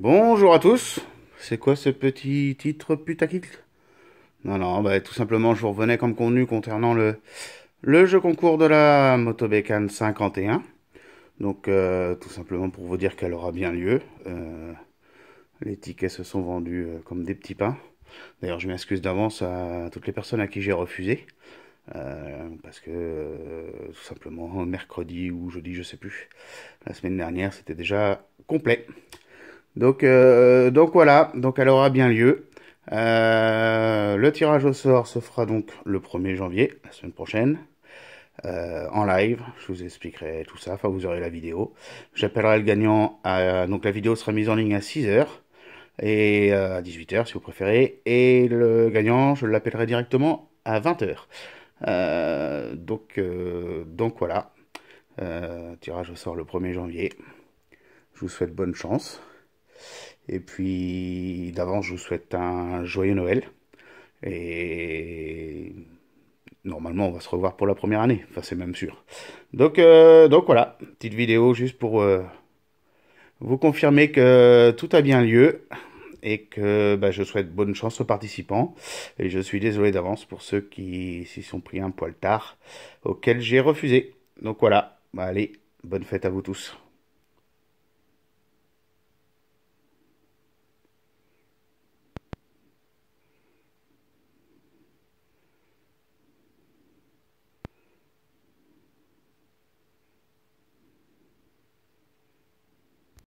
Bonjour à tous. C'est quoi ce petit titre putaclic Non, non, bah, tout simplement, je vous revenais comme contenu concernant le, jeu concours de la Moto 51. Donc, euh, tout simplement pour vous dire qu'elle aura bien lieu. Euh, les tickets se sont vendus euh, comme des petits pains. D'ailleurs, je m'excuse d'avance à toutes les personnes à qui j'ai refusé. parce que tout simplement mercredi ou jeudi, je sais plus, la semaine dernière, c'était déjà complet. Euh, donc, voilà, donc elle aura bien lieu. Euh, le tirage au sort se fera donc le 1er janvier, la semaine prochaine, euh, en live. Je vous expliquerai tout ça, enfin vous aurez la vidéo. J'appellerai le gagnant, donc la vidéo sera mise en ligne à 6h et à 18h si vous préférez. Et le gagnant, je l'appellerai directement à 20h. donc, donc voilà, tirage au sort le 1er janvier. Je vous souhaite bonne chance. Et puis d'avance, je vous souhaite un joyeux Noël. Et normalement, on va se revoir pour la première année. Enfin, c'est même sûr. Donc, euh, donc voilà, petite vidéo juste pour euh, vous confirmer que tout a bien lieu et que bah, je souhaite bonne chance aux participants. Et je suis désolé d'avance pour ceux qui s'y sont pris un poil tard, auxquels j'ai refusé. Donc voilà, bah, allez, bonne fête à vous tous.